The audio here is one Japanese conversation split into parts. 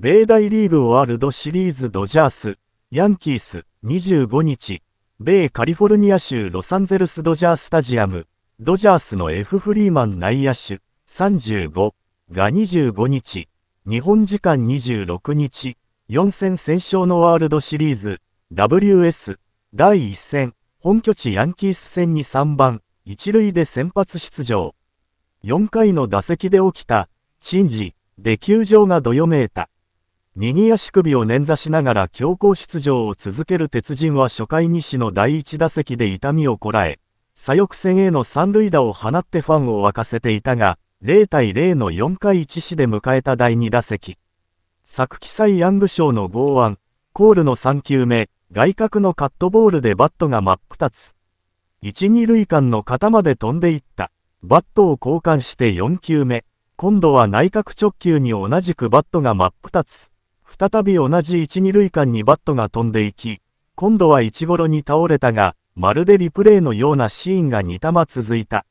米大リーグワールドシリーズドジャース、ヤンキース、25日、米カリフォルニア州ロサンゼルスドジャースタジアム、ドジャースの F フリーマン内野手、35が25日、日本時間26日、4戦戦勝のワールドシリーズ、WS、第1戦、本拠地ヤンキース戦に3番、1塁で先発出場。4回の打席で起きた、珍事、で球場がどよめいた。右足首を捻挫しながら強行出場を続ける鉄人は初回西の第1打席で痛みをこらえ、左翼戦への三塁打を放ってファンを沸かせていたが、0対0の4回1死で迎えた第2打席。昨季祭ヤング賞の剛腕、コールの3球目、外角のカットボールでバットが真っ二つ。1、2塁間の肩まで飛んでいった。バットを交換して4球目。今度は内角直球に同じくバットが真っ二つ。再び同じ1、2塁間にバットが飛んでいき、今度は1頃に倒れたが、まるでリプレイのようなシーンが2玉続いた。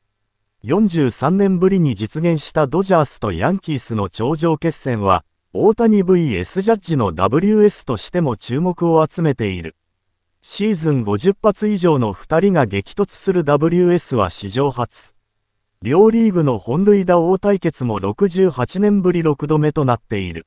43年ぶりに実現したドジャースとヤンキースの頂上決戦は、大谷 VS ジャッジの WS としても注目を集めている。シーズン50発以上の2人が激突する WS は史上初。両リーグの本塁打王対決も68年ぶり6度目となっている。